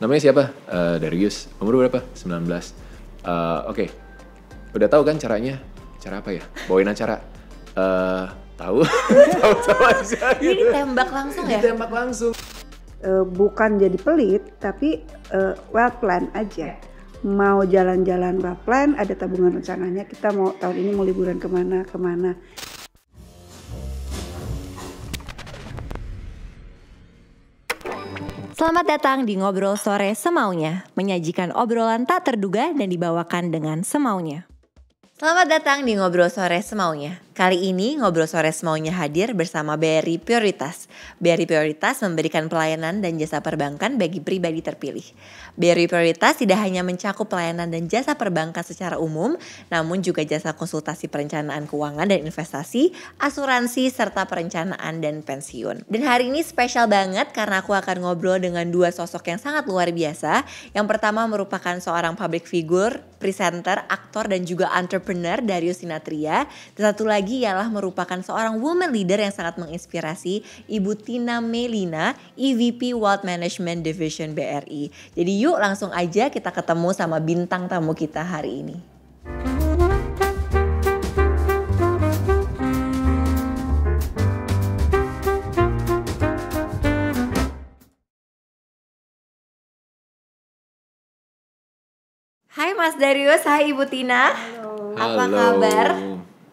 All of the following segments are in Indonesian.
namanya siapa? Uh, Darius. Umur berapa? 19. Uh, eh, Oke, okay. udah tahu kan caranya? Cara apa ya? Bawain acara. Uh, tahu, tahu tahu aja. Gitu. Ini langsung ya? tembak langsung. Uh, bukan jadi pelit, tapi uh, well plan aja. mau jalan-jalan well plan, ada tabungan rencananya. Kita mau tahun ini mau liburan kemana kemana. Selamat datang di Ngobrol Sore Semaunya, menyajikan obrolan tak terduga dan dibawakan dengan semaunya. Selamat datang di Ngobrol Sore Semaunya. Kali ini Ngobrol Sore Semaunya hadir bersama BRI Prioritas. BRI Prioritas memberikan pelayanan dan jasa perbankan bagi pribadi terpilih. BRI Prioritas tidak hanya mencakup pelayanan dan jasa perbankan secara umum, namun juga jasa konsultasi perencanaan keuangan dan investasi, asuransi, serta perencanaan dan pensiun. Dan hari ini spesial banget karena aku akan ngobrol dengan dua sosok yang sangat luar biasa. Yang pertama merupakan seorang public figure, presenter, aktor, dan juga entrepreneur Darius Sinatria. Dan satu lagi lagi ialah merupakan seorang woman leader yang sangat menginspirasi Ibu Tina Melina, EVP World Management Division BRI. Jadi yuk langsung aja kita ketemu sama bintang tamu kita hari ini. Hai Mas Darius, hai Ibu Tina. Halo. Apa Halo. kabar?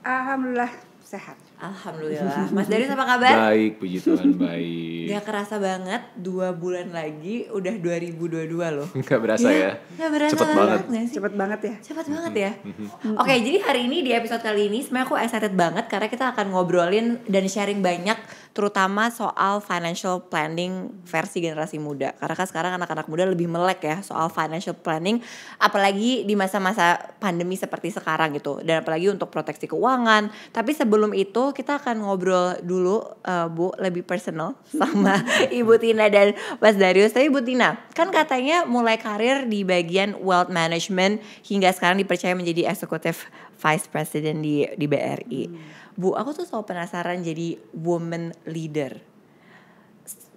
Alhamdulillah sehat. Alhamdulillah. Mas Darin apa kabar? Baik, puji Tuhan baik. Gak kerasa banget dua bulan lagi udah 2022 loh. Gak berasa ya? ya? Gak berasa Cepet banget. banget Gak Cepet banget ya? Cepet banget ya? Mm-hmm, mm-hmm, mm-hmm. Oke, okay, jadi hari ini di episode kali ini sebenarnya aku excited banget karena kita akan ngobrolin dan sharing banyak terutama soal financial planning versi generasi muda. Karena kan sekarang anak-anak muda lebih melek ya soal financial planning, apalagi di masa-masa pandemi seperti sekarang gitu. Dan apalagi untuk proteksi keuangan. Tapi sebelum itu kita akan ngobrol dulu uh, Bu lebih personal sama Ibu Tina dan Mas Darius. Tapi Ibu Tina, kan katanya mulai karir di bagian wealth management hingga sekarang dipercaya menjadi executive vice president di di BRI. Hmm. Bu, aku tuh selalu penasaran jadi woman leader.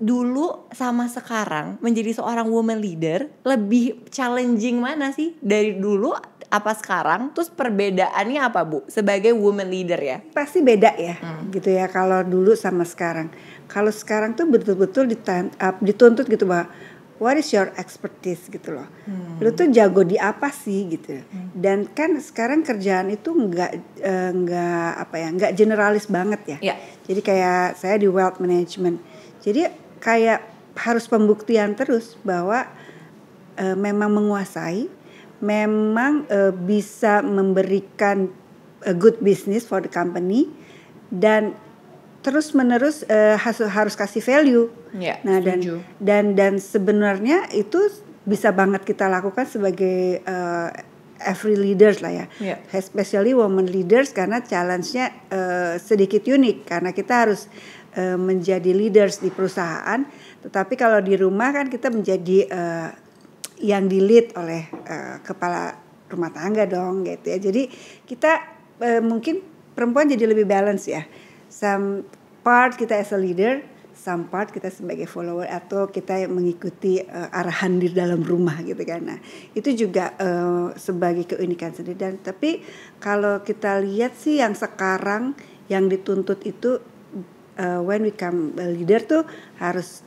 Dulu sama sekarang menjadi seorang woman leader lebih challenging mana sih? Dari dulu apa sekarang? Terus perbedaannya apa, Bu? Sebagai woman leader ya. Pasti beda ya. Hmm. Gitu ya kalau dulu sama sekarang. Kalau sekarang tuh betul-betul dituntut gitu bahwa what is your expertise gitu loh hmm. lu tuh jago di apa sih gitu hmm. dan kan sekarang kerjaan itu nggak eh, nggak apa ya nggak generalis banget ya yeah. jadi kayak saya di wealth management jadi kayak harus pembuktian terus bahwa uh, memang menguasai memang uh, bisa memberikan a good business for the company dan terus menerus uh, eh, harus harus kasih value. Ya, nah dan dan dan sebenarnya itu bisa banget kita lakukan sebagai uh, every leaders lah ya, yeah. especially women leaders karena challenge-nya uh, sedikit unik karena kita harus uh, menjadi leaders di perusahaan, tetapi kalau di rumah kan kita menjadi uh, yang di lead oleh uh, kepala rumah tangga dong gitu ya. Jadi kita uh, mungkin perempuan jadi lebih balance ya some part kita as a leader some part kita sebagai follower atau kita mengikuti uh, arahan di dalam rumah gitu kan. Nah, itu juga uh, sebagai keunikan sendiri dan tapi kalau kita lihat sih yang sekarang yang dituntut itu uh, when we come leader tuh harus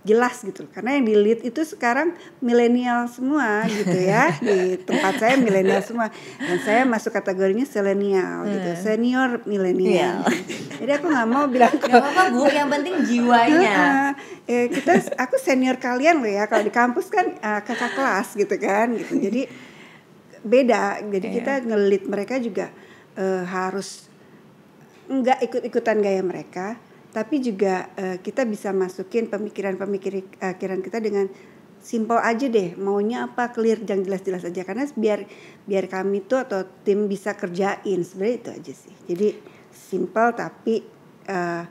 jelas gitu karena yang di lead itu sekarang milenial semua gitu ya di tempat saya milenial semua dan saya masuk kategorinya selenial gitu. hmm. gitu senior milenial yeah. jadi aku nggak mau bilang gak apa-apa bu yang penting jiwanya eh, kita aku senior kalian loh ya kalau di kampus kan uh, kakak kelas gitu kan gitu jadi beda jadi yeah. kita ngelit mereka juga uh, harus nggak ikut-ikutan gaya mereka tapi juga uh, kita bisa masukin pemikiran-pemikiran eh, kita dengan simple aja deh maunya apa clear jangan jelas-jelas aja karena biar biar kami tuh atau tim bisa kerjain sebenarnya itu aja sih jadi simple tapi uh,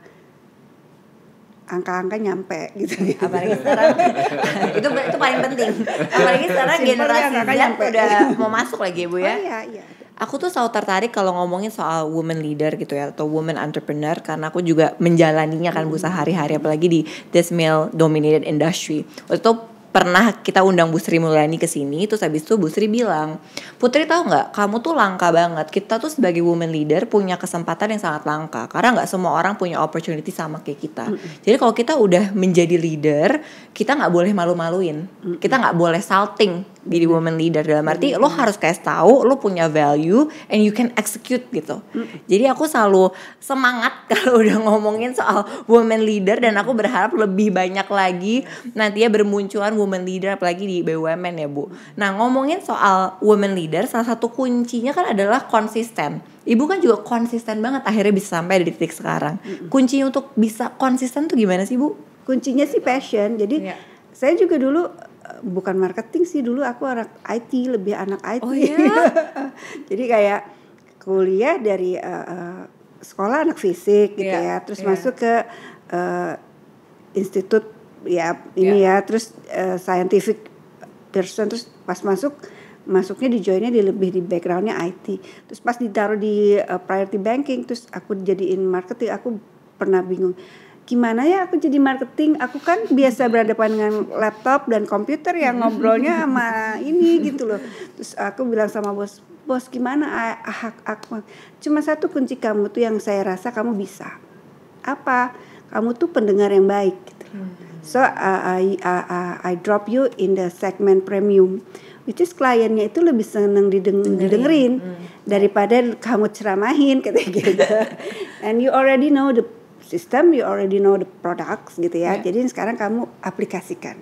angka-angka nyampe gitu. ya, Apalagi sekarang itu itu paling penting. Apalagi sekarang generasi Z nyampe. udah mau masuk lagi Bu ya. Oh, iya, iya. Aku tuh selalu tertarik kalau ngomongin soal woman leader gitu ya atau woman entrepreneur karena aku juga menjalaninya kan hmm. Bu sehari-hari apalagi di this male dominated industry. Waktu itu pernah kita undang Bu Sri Mulyani ke sini terus habis itu Bu Sri bilang Putri tahu nggak kamu tuh langka banget kita tuh sebagai woman leader punya kesempatan yang sangat langka karena nggak semua orang punya opportunity sama kayak kita mm -hmm. jadi kalau kita udah menjadi leader kita nggak boleh malu-maluin mm -hmm. kita nggak boleh salting jadi woman leader dalam arti mm-hmm. lo harus kayak tahu lo punya value and you can execute gitu mm-hmm. jadi aku selalu semangat kalau udah ngomongin soal woman leader dan aku berharap lebih banyak lagi nantinya bermunculan woman leader apalagi di BUMN ya bu nah ngomongin soal woman leader salah satu kuncinya kan adalah konsisten ibu kan juga konsisten banget akhirnya bisa sampai di titik sekarang mm-hmm. kuncinya untuk bisa konsisten tuh gimana sih bu kuncinya sih passion jadi yeah. saya juga dulu bukan marketing sih dulu aku anak IT lebih anak IT oh, yeah? jadi kayak kuliah dari uh, sekolah anak fisik gitu yeah, ya terus yeah. masuk ke uh, institut ya iya. ini yeah. ya terus uh, scientific person terus pas masuk masuknya di joinnya di lebih di backgroundnya IT terus pas ditaruh di uh, priority banking terus aku jadiin marketing aku pernah bingung gimana ya aku jadi marketing aku kan biasa berhadapan dengan laptop dan komputer yang ngobrolnya sama ini gitu loh terus aku bilang sama bos bos gimana hak aku cuma satu kunci kamu tuh yang saya rasa kamu bisa apa kamu tuh pendengar yang baik gitu so uh, I uh, uh, I drop you in the segment premium which is kliennya itu lebih seneng dideng dengerin. didengerin hmm. daripada kamu ceramahin kayak gitu and you already know the system, you already know the products gitu ya. Yeah. Jadi sekarang kamu aplikasikan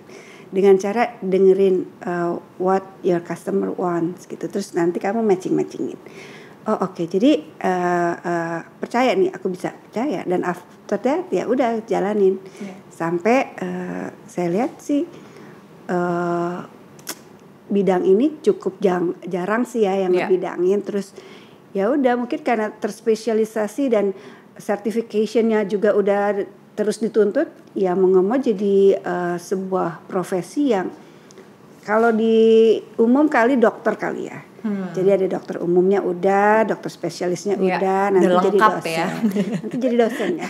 dengan cara dengerin uh, what your customer wants gitu. Terus nanti kamu matching-matchingin. Oh oke, okay. jadi uh, uh, percaya nih aku bisa percaya dan after that ya udah jalanin yeah. sampai uh, saya lihat sih uh, bidang ini cukup jang, jarang sih ya yang yeah. ngebidangin terus ya udah mungkin karena terspesialisasi dan certificationnya juga udah terus dituntut ya mau nggak mau jadi uh, sebuah profesi yang kalau di umum kali dokter kali ya hmm. jadi ada dokter umumnya udah dokter spesialisnya ya, udah nanti jadi dosen ya. nanti jadi dosen ya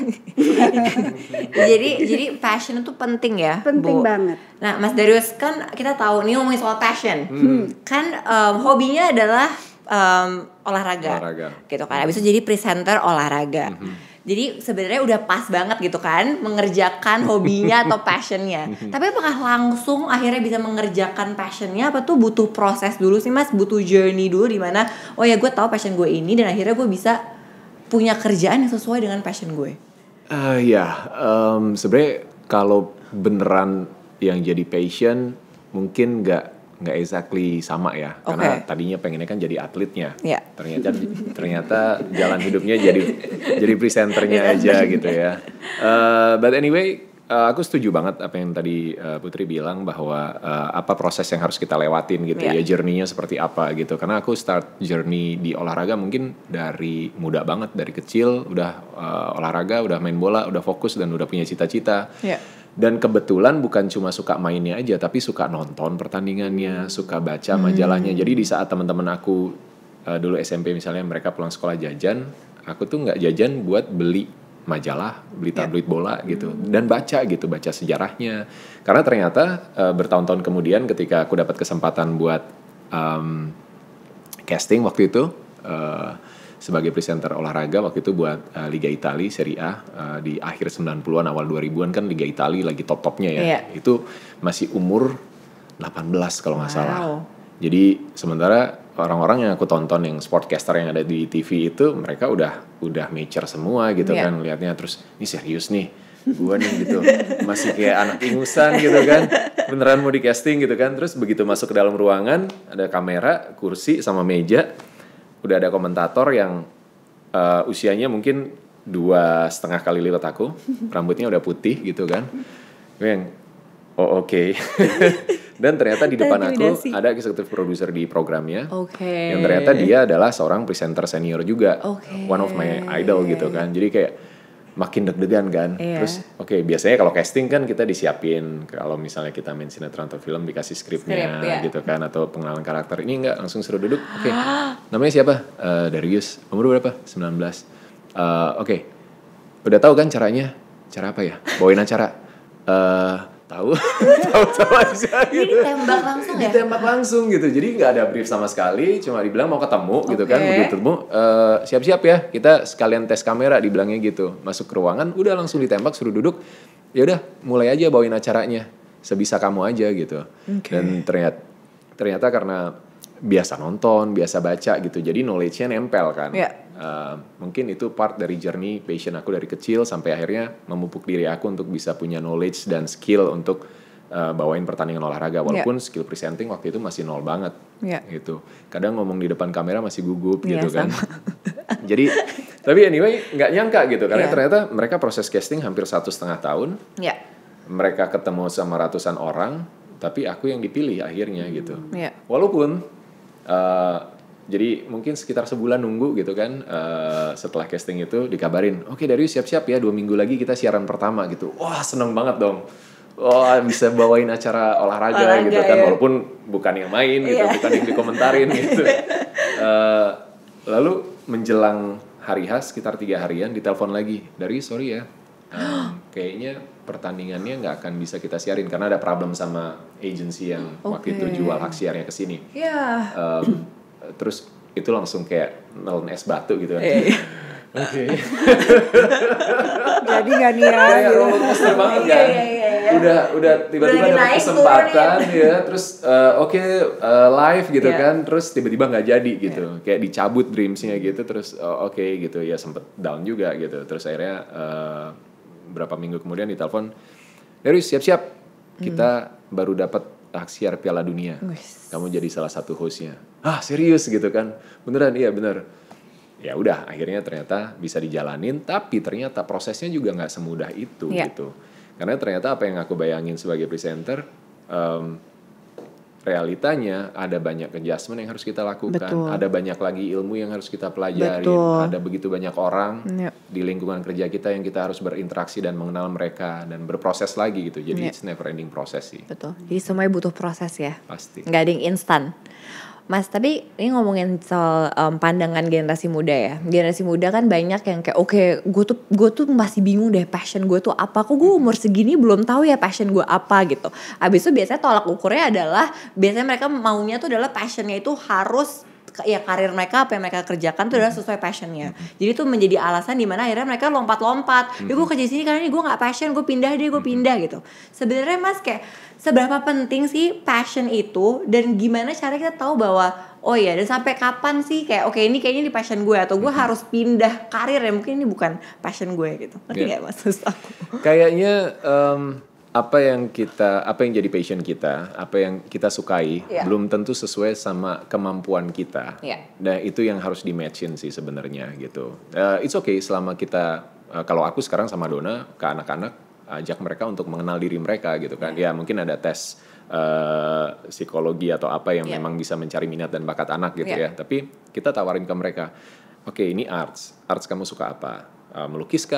jadi jadi passion itu penting ya penting Bu. banget nah Mas Darius kan kita tahu ini ngomongin soal passion hmm. kan um, hobinya adalah um, olahraga, olahraga gitu kan. Hmm. Abis itu jadi presenter olahraga. Mm-hmm. Jadi sebenarnya udah pas banget gitu kan mengerjakan hobinya atau passionnya. Hmm. Tapi apakah langsung akhirnya bisa mengerjakan passionnya? Apa tuh butuh proses dulu sih mas? Butuh journey dulu di mana? Oh ya gue tahu passion gue ini dan akhirnya gue bisa punya kerjaan yang sesuai dengan passion gue. Uh, ya, um, sebenarnya kalau beneran yang jadi passion mungkin nggak nggak exactly sama ya okay. karena tadinya pengennya kan jadi atletnya yeah. ternyata ternyata jalan hidupnya jadi jadi presenternya aja gitu ya uh, but anyway uh, aku setuju banget apa yang tadi uh, Putri bilang bahwa uh, apa proses yang harus kita lewatin gitu yeah. ya journey-nya seperti apa gitu karena aku start journey di olahraga mungkin dari muda banget dari kecil udah uh, olahraga udah main bola udah fokus dan udah punya cita-cita yeah dan kebetulan bukan cuma suka mainnya aja tapi suka nonton pertandingannya suka baca hmm. majalahnya hmm. jadi di saat teman-teman aku uh, dulu SMP misalnya mereka pulang sekolah jajan aku tuh nggak jajan buat beli majalah beli ya. tabloid yeah. bola gitu hmm. dan baca gitu baca sejarahnya karena ternyata uh, bertahun-tahun kemudian ketika aku dapat kesempatan buat um, casting waktu itu uh, sebagai presenter olahraga waktu itu buat uh, Liga Italia Serie A uh, di akhir 90-an awal 2000-an kan Liga Italia lagi top-topnya ya. Yeah. Itu masih umur 18 kalau nggak wow. salah. Jadi sementara orang-orang yang aku tonton yang sportcaster yang ada di TV itu mereka udah udah mature semua gitu yeah. kan lihatnya terus ini serius nih gua nih gitu masih kayak anak ingusan gitu kan beneran mau di casting gitu kan terus begitu masuk ke dalam ruangan ada kamera kursi sama meja udah ada komentator yang uh, usianya mungkin dua setengah kali lipat aku, rambutnya udah putih gitu kan, yang oh oke. Okay. Dan ternyata di depan aku ada eksekutif produser di programnya. Okay. Yang ternyata dia adalah seorang presenter senior juga. Okay. One of my idol gitu kan. Jadi kayak makin deg-degan kan. Yeah. Terus oke okay, biasanya kalau casting kan kita disiapin kalau misalnya kita main sinetron atau film dikasih skripnya Script, yeah. gitu kan atau pengenalan karakter. Ini enggak langsung suruh duduk. Oke. Okay. Ah. Namanya siapa? Uh, Darius. Umur berapa? 19. Uh, eh, oke. Okay. Udah tahu kan caranya? Cara apa ya? Bawain acara. Uh, tahu tahu tahu aja gitu ditembak langsung ya ditembak langsung gitu jadi nggak ada brief sama sekali cuma dibilang mau ketemu okay. gitu kan begitu ketemu uh, eh, siap-siap ya kita sekalian tes kamera dibilangnya gitu masuk ke ruangan udah langsung ditembak suruh duduk ya udah mulai aja bawain acaranya sebisa kamu aja gitu okay. dan ternyata ternyata karena biasa nonton biasa baca gitu jadi knowledge-nya nempel kan yeah uh, mungkin itu part dari journey passion aku dari kecil sampai akhirnya memupuk diri aku untuk bisa punya knowledge dan skill untuk uh, bawain pertandingan olahraga walaupun yeah. skill presenting waktu itu masih nol banget yeah. gitu kadang ngomong di depan kamera masih gugup yeah, gitu kan jadi tapi anyway nggak nyangka gitu karena yeah. ternyata mereka proses casting hampir satu setengah tahun yeah. mereka ketemu sama ratusan orang tapi aku yang dipilih akhirnya gitu yeah. walaupun uh, jadi mungkin sekitar sebulan nunggu gitu kan uh, setelah casting itu dikabarin oke okay, Darius siap-siap ya dua minggu lagi kita siaran pertama gitu wah seneng banget dong wah bisa bawain acara olahraga, olahraga gitu kan ya. walaupun bukan yang main gitu yeah. bukan yang dikomentarin gitu uh, lalu menjelang hari khas sekitar tiga harian ditelepon lagi dari sorry ya um, kayaknya pertandingannya nggak akan bisa kita siarin karena ada problem sama agensi yang okay. waktu itu jual hak siarnya ke sini yeah. Iya. um, Eh, terus itu langsung kayak nelen es batu gitu kan. Iya. Oke. Jadi gak nih ya. Iya, Udah udah tiba-tiba ada kesempatan ya, terus eh, oke eh, live gitu iya. kan, terus tiba-tiba nggak jadi iya. gitu. Kayak dicabut dreamsnya gitu, terus oke gitu ya sempet down juga gitu. Terus akhirnya berapa minggu kemudian ditelepon, Darius siap-siap kita hmm. baru dapat taksiar Piala Dunia. Wiss. Kamu jadi salah satu hostnya. Ah serius gitu kan? Beneran iya bener. Ya udah akhirnya ternyata bisa dijalanin tapi ternyata prosesnya juga nggak semudah itu yeah. gitu. Karena ternyata apa yang aku bayangin sebagai presenter um, realitanya ada banyak adjustment yang harus kita lakukan, Betul. ada banyak lagi ilmu yang harus kita pelajari, ada begitu banyak orang yep. Ya. di lingkungan kerja kita yang kita harus berinteraksi dan mengenal mereka dan berproses lagi gitu. Jadi yep. Ya. it's never ending proses sih. Betul. Jadi semuanya butuh proses ya. Pasti. Gak ada yang instan. Mas, tapi ini ngomongin soal um, pandangan generasi muda ya. Generasi muda kan banyak yang kayak oke, okay, gue tuh gue tuh masih bingung deh passion gue tuh apa. Kok gue umur segini belum tahu ya passion gue apa gitu. Abis itu biasanya tolak ukurnya adalah biasanya mereka maunya tuh adalah passionnya itu harus ya karir mereka apa yang mereka kerjakan tuh adalah sesuai passionnya jadi itu menjadi alasan dimana akhirnya mereka lompat-lompat ya gue kerja di sini karena ini gue nggak passion gue pindah deh gue pindah gitu sebenarnya mas kayak seberapa penting sih passion itu dan gimana cara kita tahu bahwa oh ya dan sampai kapan sih kayak oke okay, ini kayaknya di passion gue atau gue -hmm. harus pindah karir ya mungkin ini bukan passion gue gitu ngerti yeah. maksud aku kayaknya um, apa yang kita apa yang jadi passion kita apa yang kita sukai yeah. belum tentu sesuai sama kemampuan kita yeah. nah itu yang harus di matchin sih sebenarnya gitu uh, it's okay selama kita uh, kalau aku sekarang sama Dona ke anak-anak ajak mereka untuk mengenal diri mereka gitu kan yeah. ya mungkin ada tes uh, psikologi atau apa yang yeah. memang bisa mencari minat dan bakat anak gitu yeah. ya tapi kita tawarin ke mereka oke okay, ini arts arts kamu suka apa uh, melukis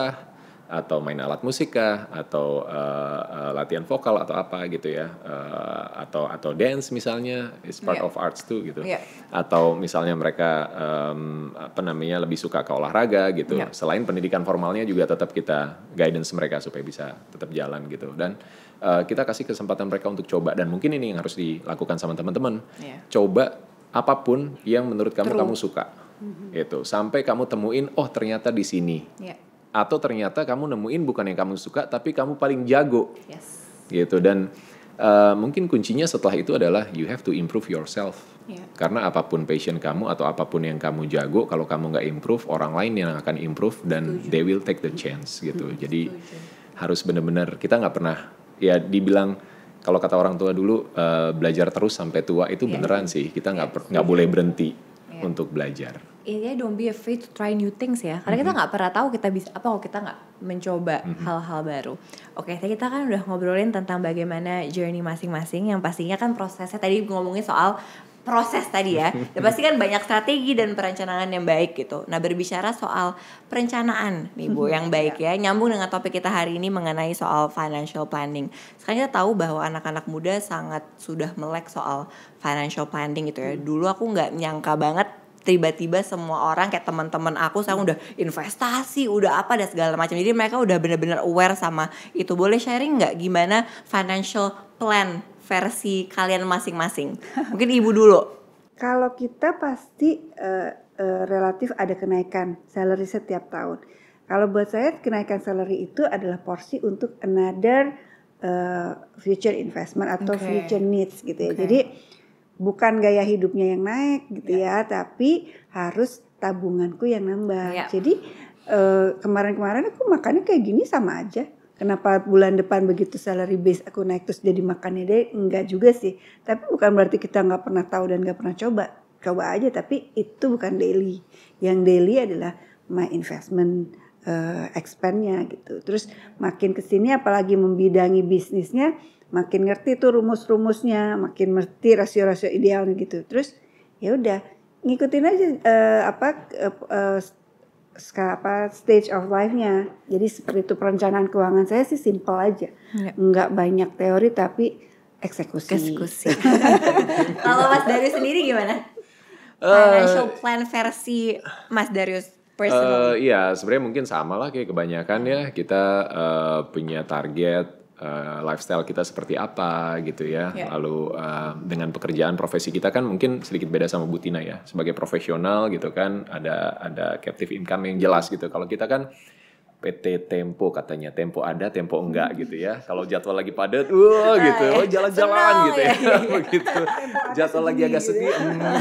atau main alat musik kah atau uh, uh, latihan vokal atau apa gitu ya uh, atau atau dance misalnya is part yeah. of arts too gitu yeah. atau misalnya mereka um, apa namanya lebih suka ke olahraga gitu yeah. selain pendidikan formalnya juga tetap kita guidance mereka supaya bisa tetap jalan gitu dan uh, kita kasih kesempatan mereka untuk coba dan mungkin ini yang harus dilakukan sama teman-teman yeah. coba apapun yang menurut kamu True. kamu suka mm -hmm. itu sampai kamu temuin oh ternyata di sini yeah atau ternyata kamu nemuin bukan yang kamu suka tapi kamu paling jago yes. gitu dan uh, mungkin kuncinya setelah itu adalah you have to improve yourself yeah. karena apapun passion kamu atau apapun yang kamu jago kalau kamu nggak improve orang lain yang akan improve dan Setuju. they will take the chance gitu Setuju. Mm-hmm. jadi Setuju. harus benar-benar kita nggak pernah ya dibilang kalau kata orang tua dulu uh, belajar terus sampai tua itu yeah. beneran sih kita nggak iya. nggak yeah. boleh berhenti yeah. untuk belajar intinya don't be afraid to try new things ya karena mm -hmm. kita mhm. nggak pernah tahu kita bisa apa kalau kita nggak mencoba mhm. hal-hal mm -hmm. baru oke okay, kita kan udah ngobrolin tentang bagaimana journey masing-masing yang pastinya kan prosesnya tadi ngomongin soal proses tadi ya. ya pasti kan banyak strategi dan perencanaan yang baik gitu. Nah, berbicara soal perencanaan nih Bu yang baik iya. ya. Nyambung dengan topik kita hari ini mengenai soal financial planning. Sekarang kita tahu bahwa anak-anak muda sangat sudah melek soal financial planning gitu ya. Hmm. Dulu aku nggak nyangka banget tiba-tiba semua orang kayak teman-teman aku saya udah investasi, udah apa dan segala macam. Jadi mereka udah benar-benar aware sama itu. Boleh sharing nggak gimana financial plan versi kalian masing-masing? Mungkin ibu dulu. Kalau kita pasti uh, uh, relatif ada kenaikan salary setiap tahun. Kalau buat saya kenaikan salary itu adalah porsi untuk another uh, future investment atau okay. future needs gitu ya. Okay. Jadi bukan gaya hidupnya yang naik gitu yeah. ya, tapi harus tabunganku yang nambah. Yeah. Jadi kemarin-kemarin uh, kemarin -kemarin aku makannya kayak gini sama aja kenapa bulan depan begitu salary base aku naik terus jadi makannya deh enggak juga sih tapi bukan berarti kita nggak pernah tahu dan nggak pernah coba coba aja tapi itu bukan daily yang daily adalah my investment uh, eh, expandnya gitu terus makin kesini apalagi membidangi bisnisnya makin ngerti tuh rumus-rumusnya makin ngerti rasio-rasio idealnya gitu terus ya udah ngikutin aja uh, apa uh, uh, apa stage of life-nya. Jadi seperti itu perencanaan keuangan saya sih simpel aja. Ya. Nggak banyak teori tapi eksekusi. Eksekusi. Kalau Mas Darius sendiri gimana? Eh, Financial plan versi Mas Darius personal. Uh, iya, sebenarnya mungkin sama lah kayak kebanyakan ya. Kita uh, punya target uh, lifestyle kita seperti apa gitu ya. Yeah. Lalu uh, dengan pekerjaan profesi kita kan mungkin sedikit beda sama Butina ya. Sebagai profesional gitu kan ada ada captive income yang jelas gitu. Kalau kita kan PT Tempo katanya Tempo ada Tempo enggak hmm. gitu ya kalau jadwal lagi padat wah uh, gitu oh jalan-jalan gitu ya, gitu ya. ya. jadwal lagi agak sedih gitu. Ya. Hmm.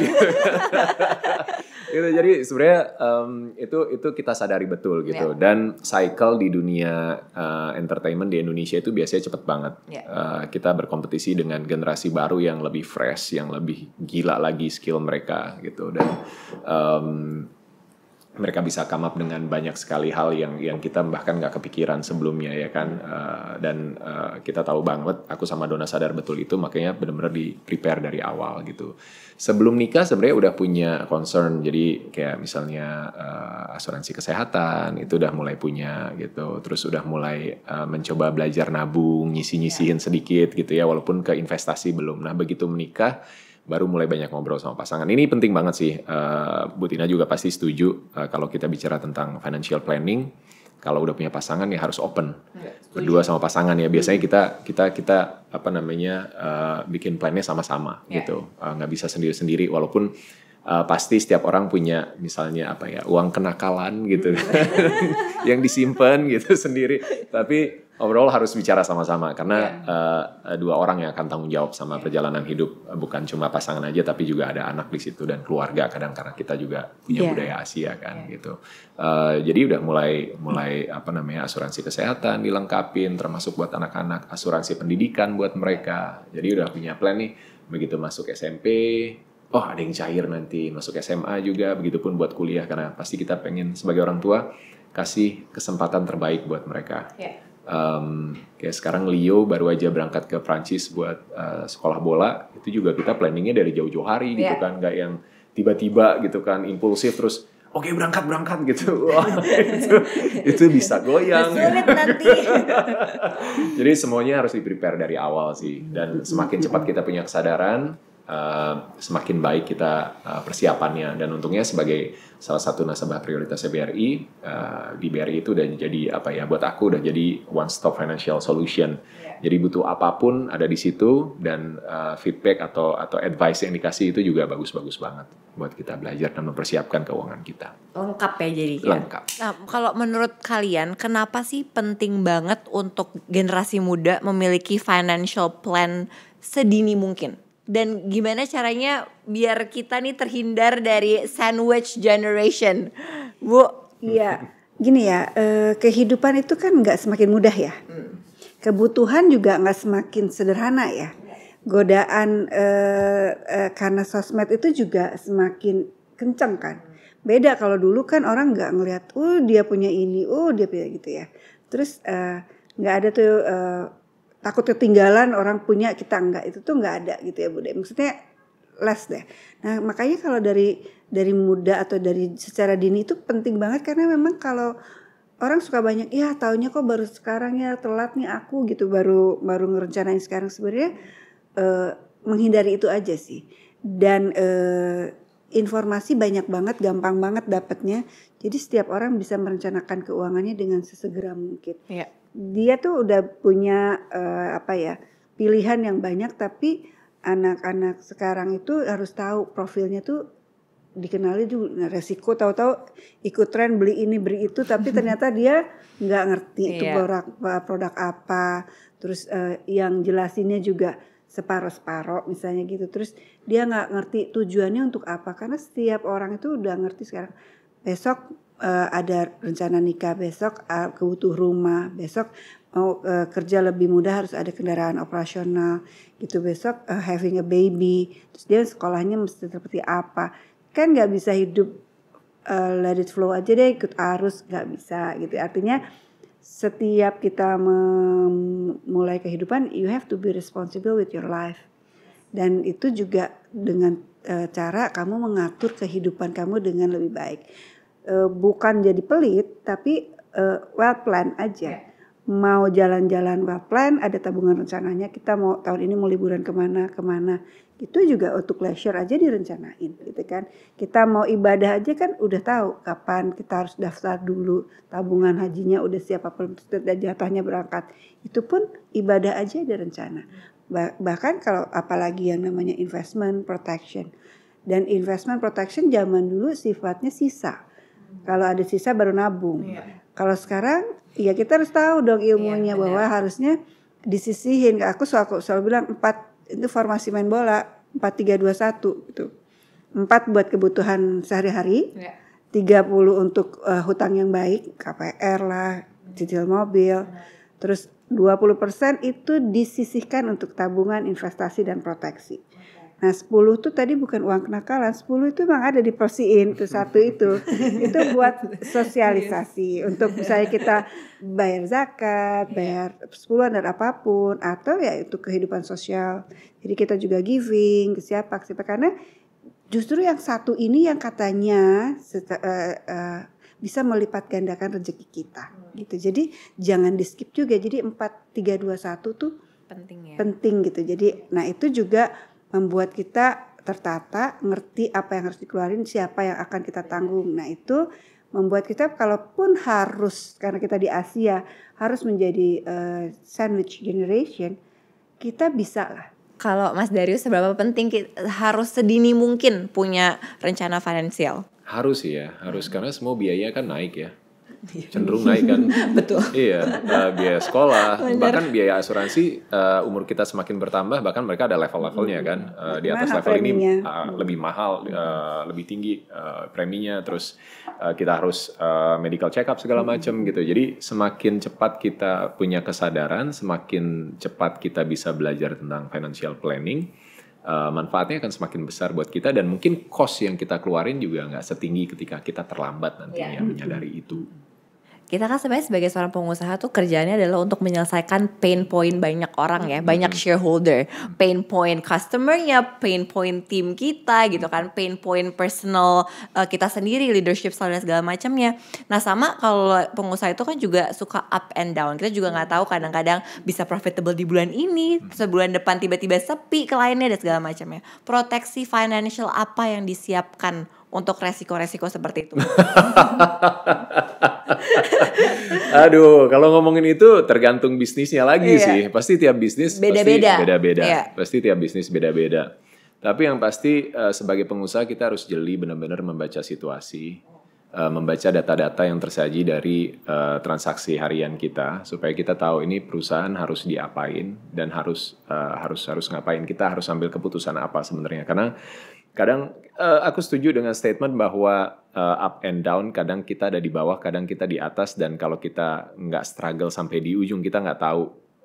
gitu jadi sebenarnya um, itu itu kita sadari betul gitu yeah. dan cycle di dunia uh, entertainment di Indonesia itu biasanya cepet banget yeah. Ya. uh, kita berkompetisi dengan generasi baru yang lebih fresh yang lebih gila lagi skill mereka gitu dan um, mereka bisa come up dengan banyak sekali hal yang yang kita bahkan nggak kepikiran sebelumnya ya kan uh, dan uh, kita tahu banget aku sama Dona sadar betul itu makanya benar-benar di prepare dari awal gitu sebelum nikah sebenarnya udah punya concern jadi kayak misalnya uh, asuransi kesehatan itu udah mulai punya gitu terus udah mulai uh, mencoba belajar nabung nyisi-nyisihin iya. sedikit gitu ya walaupun ke investasi belum nah begitu menikah baru mulai banyak ngobrol sama pasangan. Ini penting banget sih. Uh, eh, Butina juga pasti setuju eh, kalau kita bicara tentang financial planning. Kalau udah punya pasangan ya harus open berdua sama pasangan ya. Biasanya kita kita kita apa namanya uh, bikin plannya sama-sama ya. gitu. Nggak uh, bisa sendiri-sendiri walaupun uh, pasti setiap orang punya misalnya apa ya uang kenakalan gitu mm. yang disimpan gitu sendiri. Tapi overall harus bicara sama-sama karena yeah. Iya. uh, eh, dua orang yang akan tanggung jawab sama iya. perjalanan hidup eh, bukan cuma pasangan aja tapi juga ada anak di situ dan keluarga kadang karena kita juga punya yeah. budaya Asia kan yeah. gitu uh, jadi udah mulai mulai apa namanya asuransi kesehatan dilengkapin termasuk buat anak-anak asuransi pendidikan buat mereka jadi udah punya plan nih begitu masuk SMP oh ada yang cair nanti masuk SMA juga begitupun buat kuliah karena pasti kita pengen sebagai orang tua kasih kesempatan terbaik buat mereka. Yeah um, kayak sekarang Leo baru aja berangkat ke Prancis buat uh, sekolah bola itu juga kita planningnya dari jauh-jauh hari yeah. gitu iya. kan nggak yang tiba-tiba gitu kan impulsif terus oke okay, berangkat berangkat gitu Wah, itu, itu bisa goyang sulit nanti jadi semuanya harus di prepare dari awal sih dan semakin cepat kita punya kesadaran Eh, semakin baik kita uh, persiapannya dan untungnya sebagai salah satu nasabah prioritas BRI uh, eh, di BRI itu udah jadi apa ya buat aku udah jadi one stop financial solution yeah. jadi butuh apapun ada di situ dan uh, feedback atau atau advice yang dikasih itu juga bagus-bagus banget buat kita belajar dan mempersiapkan keuangan kita lengkap ya jadi ya? lengkap ya? nah kalau menurut kalian kenapa sih penting banget untuk generasi muda memiliki financial plan sedini mungkin dan gimana caranya biar kita nih terhindar dari sandwich generation, Bu? Iya, gini ya, eh, kehidupan itu kan nggak semakin mudah ya. Hmm. Kebutuhan juga nggak semakin sederhana ya. Godaan eh, eh, karena sosmed itu juga semakin kencang kan. Beda kalau dulu kan orang nggak ngelihat, oh dia punya ini, oh dia punya gitu ya. Terus nggak ada tuh takut ketinggalan orang punya kita enggak itu tuh enggak ada gitu ya Bu De. Maksudnya less deh. Nah, makanya kalau dari dari muda atau dari secara dini itu penting banget karena memang kalau orang suka banyak ya tahunya kok baru sekarang ya telat nih aku gitu baru baru ngerencanain sekarang sebenarnya eh, menghindari itu aja sih. Dan eh, informasi banyak banget, gampang banget dapatnya. Jadi setiap orang bisa merencanakan keuangannya dengan sesegera mungkin. Ya dia tuh udah punya uh, apa ya pilihan yang banyak tapi anak-anak sekarang itu harus tahu profilnya tuh dikenali juga nah, resiko tahu-tahu ikut tren beli ini beli itu tapi ternyata dia nggak ngerti itu iya. produk eh, produk apa terus uh, yang jelasinnya juga separo separoh misalnya gitu terus dia nggak ngerti tujuannya untuk apa karena setiap orang itu udah ngerti sekarang besok uh, ada rencana nikah besok, uh, kebutuh rumah besok, mau uh, kerja lebih mudah harus ada kendaraan operasional gitu besok uh, having a baby, terus dia sekolahnya mesti seperti apa, kan nggak bisa hidup uh, let it flow aja deh ikut arus nggak bisa gitu artinya setiap kita memulai kehidupan you have to be responsible with your life dan itu juga dengan cara kamu mengatur kehidupan kamu dengan lebih baik uh, bukan jadi pelit tapi uh, well plan aja. Yeah. Mau jalan-jalan well plan, ada tabungan rencananya. Kita mau tahun ini mau liburan kemana kemana. Itu juga untuk leisure aja direncanain, gitu kan. Kita mau ibadah aja kan udah tahu kapan kita harus daftar dulu tabungan hajinya udah siap belum dan jatahnya berangkat. Itu pun ibadah aja ada rencana. Bahkan kalau apalagi yang namanya investment protection dan investment protection zaman dulu sifatnya sisa kalau ada sisa baru nabung. Yeah. Kalau sekarang ya kita harus tahu dong iya, ilmunya yeah, bahwa harusnya disisihin. Aku selalu, selalu bilang empat itu formasi main bola empat tiga dua satu itu Empat buat kebutuhan sehari-hari. Yeah. puluh untuk uh, hutang yang baik, KPR lah, cicil mobil. Iya. Terus dua puluh persen itu disisihkan untuk tabungan, investasi dan proteksi. Nah 10 tuh tadi bukan uang kenakalan, 10 itu memang ada di persiin tuh satu itu. itu buat sosialisasi yes. Iya. untuk misalnya kita bayar zakat, iya. bayar sepuluhan dan apapun atau ya itu kehidupan sosial. Jadi kita juga giving ke siapa, ke siapa karena justru yang satu ini yang katanya uh, uh, bisa melipat gandakan rezeki kita. Hmm. Gitu. Jadi jangan di skip juga. Jadi 4 3 2 1 tuh penting ya. Penting gitu. Jadi nah itu juga membuat kita tertata, ngerti apa yang harus dikeluarin, siapa yang akan kita tanggung. Nah, itu membuat kita kalaupun harus karena kita di Asia harus menjadi uh, sandwich generation, kita bisa lah. Kalau Mas Darius seberapa penting kita, harus sedini mungkin punya rencana finansial? Harus ya, harus hmm. karena semua biaya kan naik ya. cenderung naik kan betul iya uh, biaya sekolah Bener. bahkan biaya asuransi uh, umur kita semakin bertambah bahkan mereka ada level-levelnya hmm. kan uh, di atas level ini uh, lebih mahal uh, lebih tinggi uh, preminya terus uh, kita harus uh, medical check up segala macam hmm. gitu jadi semakin cepat kita punya kesadaran semakin cepat kita bisa belajar tentang financial planning uh, manfaatnya akan semakin besar buat kita dan mungkin cost yang kita keluarin juga nggak setinggi ketika kita terlambat nantinya yeah. menyadari hmm. itu kita kan sebenarnya sebagai seorang pengusaha tuh kerjanya adalah untuk menyelesaikan pain point banyak orang ya, mm-hmm. banyak shareholder, pain point customernya, pain point tim kita gitu kan, mm-hmm. pain point personal uh, kita sendiri, leadership style segala macamnya. Nah sama kalau pengusaha itu kan juga suka up and down. Kita juga nggak tahu kadang-kadang bisa profitable di bulan ini, mm-hmm. sebulan depan tiba-tiba sepi kliennya dan segala macamnya. Proteksi financial apa yang disiapkan untuk resiko-resiko seperti itu. Aduh, kalau ngomongin itu tergantung bisnisnya lagi iya. sih. Pasti tiap bisnis beda-beda. Pasti beda-beda. Iya. Pasti tiap bisnis beda-beda. Tapi yang pasti eh, sebagai pengusaha kita harus jeli benar-benar membaca situasi, eh, membaca data-data yang tersaji dari eh, transaksi harian kita supaya kita tahu ini perusahaan harus diapain dan harus harus harus ngapain. Kita harus ambil keputusan apa sebenarnya karena kadang uh, aku setuju dengan statement bahwa uh, up and down kadang kita ada di bawah kadang kita di atas dan kalau kita nggak struggle sampai di ujung kita nggak tahu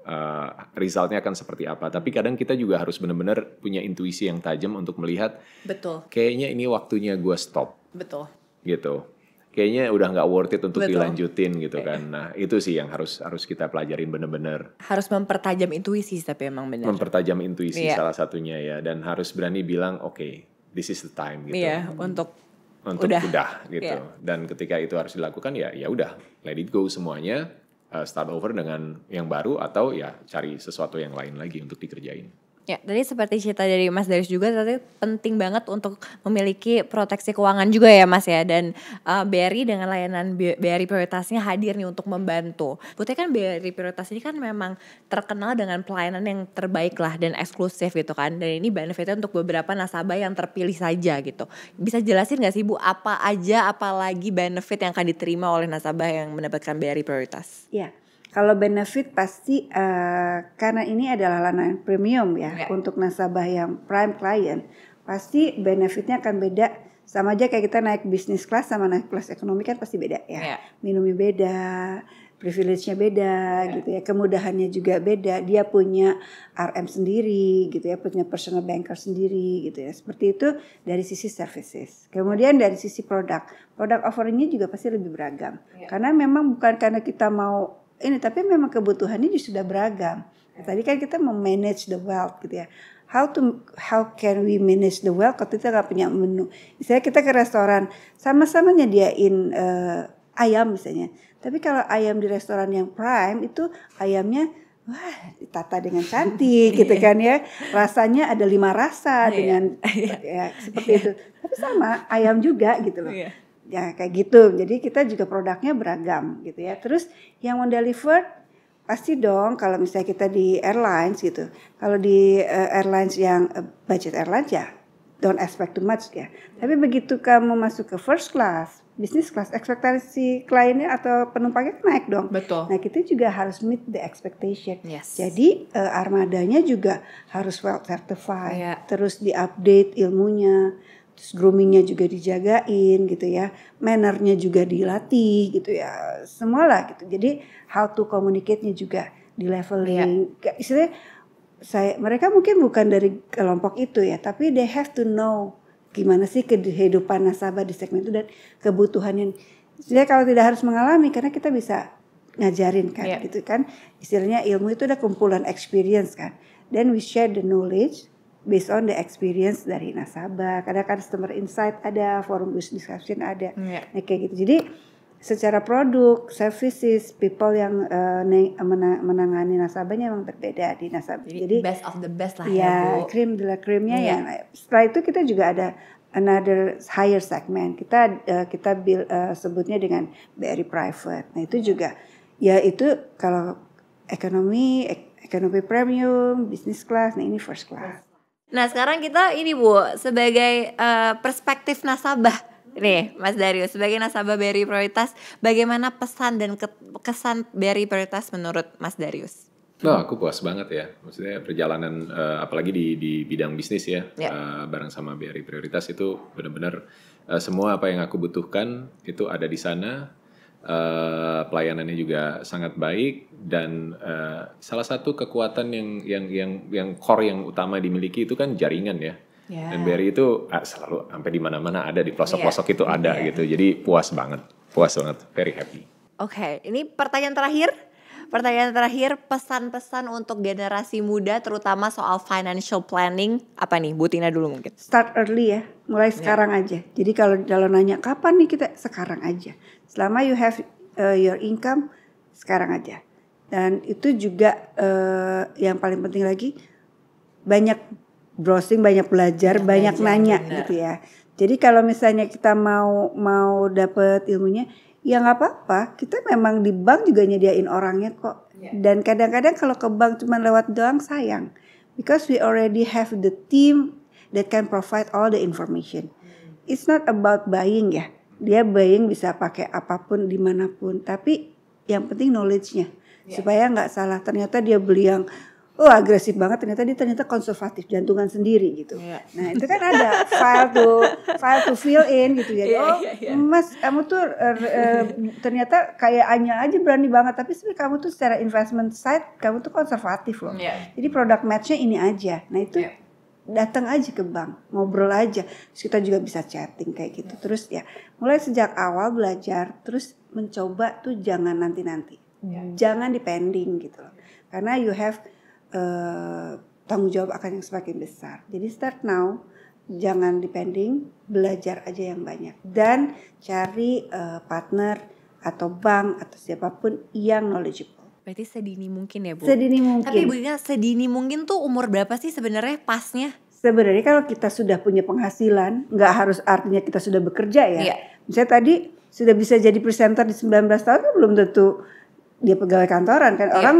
uh, resultnya akan seperti apa tapi kadang kita juga harus benar-benar punya intuisi yang tajam untuk melihat betul kayaknya ini waktunya gue stop betul gitu kayaknya udah nggak worth it untuk Betul. dilanjutin gitu iya. kan. Nah itu sih yang harus harus kita pelajarin bener-bener. Harus mempertajam intuisi tapi emang benar. Mempertajam intuisi yeah. salah satunya ya dan harus berani bilang oke okay, this is the time gitu. Iya, untuk untuk udah, udah gitu. Yeah. Dan ketika itu harus dilakukan ya ya udah, let it go semuanya, uh, start over dengan yang baru atau ya cari sesuatu yang lain lagi untuk dikerjain. Ya, jadi seperti cerita dari Mas Daris juga tadi penting banget untuk memiliki proteksi keuangan juga ya Mas ya dan uh, eh, BRI dengan layanan BRI prioritasnya hadir nih untuk membantu. Putih kan BRI prioritas ini kan memang terkenal dengan pelayanan yang terbaik lah dan eksklusif gitu kan. Dan ini benefitnya untuk beberapa nasabah yang terpilih saja gitu. Bisa jelasin gak sih Bu apa aja apalagi benefit yang akan diterima oleh nasabah yang mendapatkan BRI prioritas? Ya kalau benefit pasti uh, karena ini adalah layanan premium ya yeah. untuk nasabah yang prime client, pasti benefitnya akan beda sama aja kayak kita naik bisnis kelas sama naik kelas ekonomi kan pasti beda ya. Yeah. Minumnya beda, privilege-nya beda yeah. gitu ya. Kemudahannya juga beda. Dia punya RM sendiri gitu ya, punya personal banker sendiri gitu ya. Seperti itu dari sisi services. Kemudian dari sisi produk. Produk offeringnya juga pasti lebih beragam. Yeah. Karena memang bukan karena kita mau ini tapi memang kebutuhannya juga sudah beragam. Tadi kan kita memanage the wealth gitu ya. How to how can we manage the wealth kalau kita nggak punya menu? Misalnya kita ke restoran sama-sama nyediain uh, ayam misalnya. Tapi kalau ayam di restoran yang prime itu ayamnya wah ditata dengan cantik gitu iya. kan ya rasanya ada lima rasa iya. dengan iya. ya, seperti itu tapi sama ayam juga gitu loh ya kayak gitu jadi kita juga produknya beragam gitu ya terus yang mendeliver pasti dong kalau misalnya kita di airlines gitu kalau di uh, airlines yang uh, budget airlines ya don't expect too much ya tapi begitu kamu masuk ke first class business class ekspektasi kliennya atau penumpangnya naik dong betul nah kita juga harus meet the expectation yes. jadi uh, armadanya juga harus well certified yeah. terus di update ilmunya terus groomingnya juga dijagain gitu ya, mannernya juga dilatih gitu ya, semualah gitu. Jadi how to communicate-nya juga di leveling. ya. Istilahnya saya mereka mungkin bukan dari kelompok itu ya, tapi they have to know gimana sih kehidupan nasabah di segmen itu dan kebutuhan yang jadi kalau tidak harus mengalami karena kita bisa ngajarin kan ya. gitu kan istilahnya ilmu itu ada kumpulan experience kan then we share the knowledge based on the experience dari nasabah. Ada kan customer insight, ada forum discussion, ada. Yeah. Nah, kayak gitu. Jadi secara produk, services, people yang uh, menangani nasabahnya memang berbeda di nasabah. Jadi, Jadi best of the best lah ya, iya, Bu. krim de krimnya yeah. ya. Eh, setelah itu kita juga ada another higher segment. Kita uh, kita build, uh, sebutnya dengan BRI private. Nah, itu juga ya itu kalau ekonomi ek ekonomi premium, business class, nah ini first class. Nah sekarang kita ini Bu sebagai uh, perspektif nasabah nih Mas Darius sebagai nasabah Beri Prioritas bagaimana pesan dan ke kesan Beri Prioritas menurut Mas Darius? Nah, aku puas banget ya. Maksudnya perjalanan uh, apalagi di di bidang bisnis ya, yeah. Ya. uh, bareng sama BRI Prioritas itu benar-benar uh, semua apa yang aku butuhkan itu ada di sana Uh, pelayanannya juga sangat baik dan uh, salah satu kekuatan yang yang yang yang core yang utama dimiliki itu kan jaringan ya. Yeah. BRI itu ah, selalu sampai di mana-mana ada di pelosok-pelosok yeah. itu ada yeah. gitu. Jadi puas banget, puas banget, very happy. Oke, okay. ini pertanyaan terakhir. Pertanyaan terakhir, pesan-pesan untuk generasi muda terutama soal financial planning apa nih? Bu Tina dulu mungkin. Start early ya, mulai ya. sekarang yeah. aja. Jadi kalau kalau nanya kapan nih kita sekarang aja. Selama you have uh, your income sekarang aja. Dan itu juga uh, yang paling penting lagi banyak browsing, banyak belajar, banyak, belajar, nanya bener. gitu ya. Jadi kalau misalnya kita mau mau dapat ilmunya, ya nggak apa-apa. Kita memang di bank juga nyediain orangnya kok. ya. Dan kadang-kadang kalau ke bank cuma lewat doang sayang, because we already have the team that can provide all the information. Hmm. It's not about buying ya dia buying bisa pakai apapun dimanapun tapi yang penting knowledge-nya yeah. supaya nggak salah ternyata dia beli yang oh agresif banget ternyata dia ternyata konservatif jantungan sendiri gitu. Yeah. Nah itu kan ada file to file to fill in gitu ya. Yeah, oh yeah, yeah. mas kamu tuh uh, uh, ternyata kayaknya aja berani banget tapi sebenarnya kamu tuh secara investment side kamu tuh konservatif loh. Yeah. Jadi produk matchnya ini aja. Nah itu yeah datang aja ke bank ngobrol aja terus kita juga bisa chatting kayak gitu terus ya mulai sejak awal belajar terus mencoba tuh jangan nanti nanti ya. jangan depending gitu loh karena you have uh, tanggung jawab akan yang semakin besar jadi start now jangan depending belajar aja yang banyak dan cari uh, partner atau bank atau siapapun yang knowledgeable Berarti sedini mungkin ya Bu. Sedini mungkin. Tapi Bu Dina, sedini mungkin tuh umur berapa sih sebenarnya pasnya? Sebenarnya kalau kita sudah punya penghasilan, nggak harus artinya kita sudah bekerja ya. Iya. Misalnya tadi sudah bisa jadi presenter di 19 tahun kan belum tentu dia pegawai kantoran kan. Iya. Orang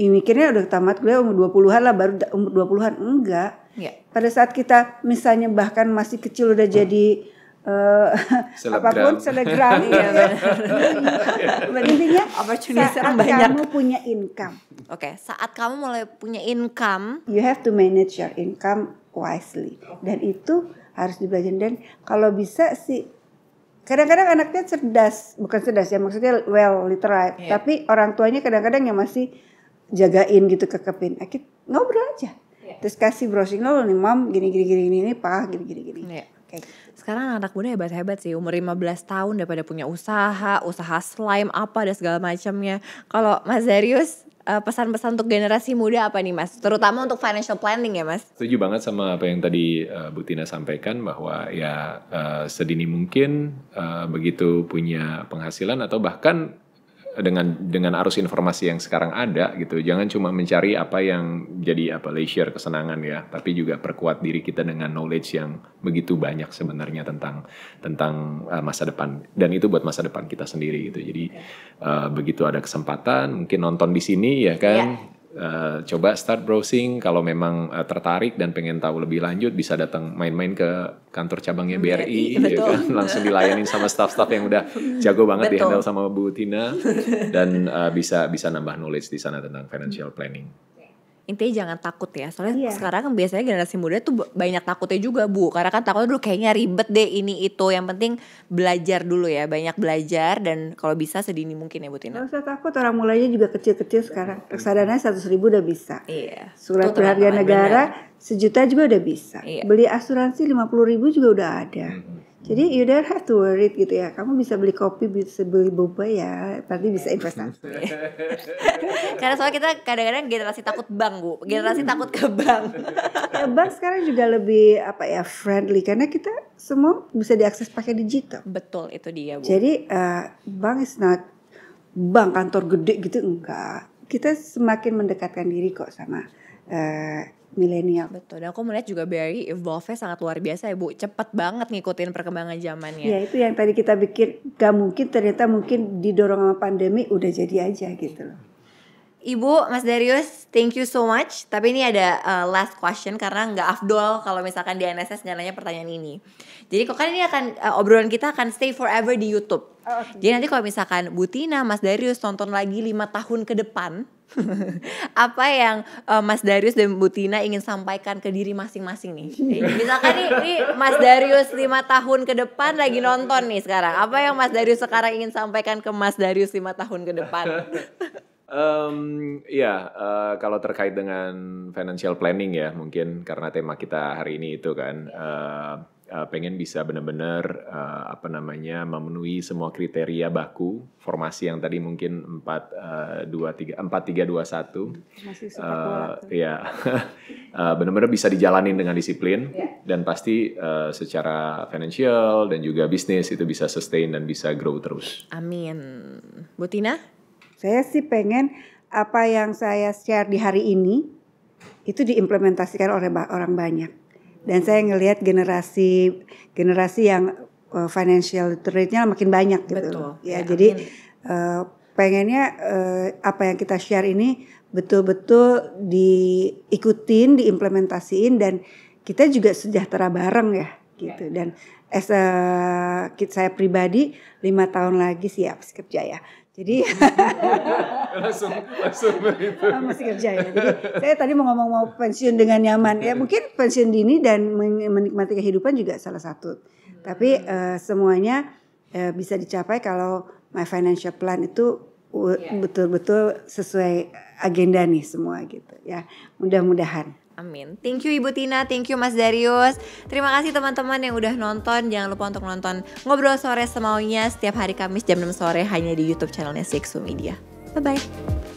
mikirnya udah tamat kuliah umur 20-an lah baru umur 20-an enggak. Iya. Pada saat kita misalnya bahkan masih kecil udah hmm. jadi uh, apapun selegram ya. Intinya saat kamu punya income. Oke, okay. saat kamu mulai punya income, you have to manage your income wisely. Dan itu harus dibelajarin dan kalau bisa sih kadang-kadang anaknya cerdas, bukan cerdas ya maksudnya well literate, yeah. tapi orang tuanya kadang-kadang yang masih jagain gitu kekepin. Akit ngobrol aja. Yeah. Terus kasih browsing lo nih, "Mam, gini gini gini ini, Pak, gini gini gini." Yeah Kayak gitu. Sekarang anak muda hebat-hebat sih, umur 15 tahun udah pada punya usaha, usaha slime apa dan segala macamnya. Kalau Mas Darius eh, pesan-pesan untuk generasi muda apa nih Mas? Terutama untuk financial planning ya Mas. Setuju banget sama apa yang tadi uh, eh, Butina sampaikan bahwa ya uh, sedini mungkin uh, begitu punya penghasilan atau bahkan dengan dengan arus informasi yang sekarang ada gitu. Jangan cuma mencari apa yang jadi apa leisure kesenangan ya, tapi juga perkuat diri kita dengan knowledge yang begitu banyak sebenarnya tentang tentang uh, masa depan dan itu buat masa depan kita sendiri gitu. Jadi uh, begitu ada kesempatan mungkin nonton di sini ya kan. Iya. Uh, coba start browsing kalau memang uh, tertarik dan pengen tahu lebih lanjut bisa datang main-main ke kantor cabangnya BRI, BRI ya kan langsung dilayanin sama staff-staff yang udah jago banget dihandle sama Bu Tina dan uh, bisa bisa nambah knowledge di sana tentang financial planning intinya jangan takut ya soalnya yeah. sekarang kan biasanya generasi muda tuh banyak takutnya juga bu karena kan takutnya dulu kayaknya ribet deh ini itu yang penting belajar dulu ya banyak belajar dan kalau bisa sedini mungkin ya bu Tina Gak usah takut orang mulainya juga kecil-kecil sekarang hmm. reksadana seratus ribu udah bisa iya yeah. surat berharga negara bener. sejuta juga udah bisa yeah. beli asuransi lima puluh ribu juga udah ada mm -hmm jadi you don't have to worry gitu ya. Kamu bisa beli kopi, bisa beli boba ya. Nanti bisa investasi. Karena soal kita kadang-kadang generasi takut bank, Bu. Generasi hmm. takut ke bank. ya, bank sekarang juga lebih apa ya friendly karena kita semua bisa diakses pakai digital. Betul itu dia, Bu. Jadi uh, bank is not bank kantor gede gitu enggak. Kita semakin mendekatkan diri kok sama uh, milenial. Betul. Dan aku melihat juga Barry evolve sangat luar biasa ya Bu. Cepat banget ngikutin perkembangan zamannya. Ya itu yang tadi kita pikir gak mungkin ternyata mungkin didorong sama pandemi udah jadi aja gitu loh. Ibu, Mas Darius, thank you so much. Tapi ini ada uh, last question karena nggak afdol kalau misalkan di NSS nggak nanya pertanyaan ini. Jadi kok kan ini akan uh, obrolan kita akan stay forever di YouTube. Oh, okay. Jadi nanti kalau misalkan Butina, Mas Darius tonton lagi lima tahun ke depan, apa yang uh, Mas Darius dan Butina ingin sampaikan ke diri masing-masing nih? misalkan nih, ini Mas Darius lima tahun ke depan lagi nonton nih sekarang. Apa yang Mas Darius sekarang ingin sampaikan ke Mas Darius lima tahun ke depan? Um, ya, uh, kalau terkait dengan financial planning ya, mungkin karena tema kita hari ini itu kan uh, uh, pengen bisa benar-benar uh, apa namanya memenuhi semua kriteria baku formasi yang tadi mungkin empat dua tiga empat tiga dua satu, ya benar-benar bisa dijalanin dengan disiplin yeah. dan pasti uh, secara financial dan juga bisnis itu bisa sustain dan bisa grow terus. Amin, Butina. Saya sih pengen apa yang saya share di hari ini itu diimplementasikan oleh orang banyak. Dan saya ngelihat generasi generasi yang eh, financial literate-nya makin banyak gitu. Betul. Ya, ya jadi uh, pengennya uh, apa yang kita share ini betul-betul diikutin, diimplementasiin dan kita juga sejahtera bareng ya gitu. Ya. Dan as a, saya pribadi lima tahun lagi siap kerja ya. Jadi langsung langsung begitu. Ah, masih kerja ya. Jadi saya tadi mau ngomong mau pensiun dengan nyaman ya mungkin pensiun dini dan menikmati kehidupan juga salah satu. Tapi uh, semuanya uh, bisa dicapai kalau my financial plan itu iya. betul-betul sesuai agenda nih semua gitu ya. Mudah-mudahan. Amin. Thank you Ibu Tina, thank you Mas Darius. Terima kasih teman-teman yang udah nonton. Jangan lupa untuk nonton Ngobrol Sore Semaunya setiap hari Kamis jam 6 sore hanya di YouTube channelnya Sexu Media. Bye-bye.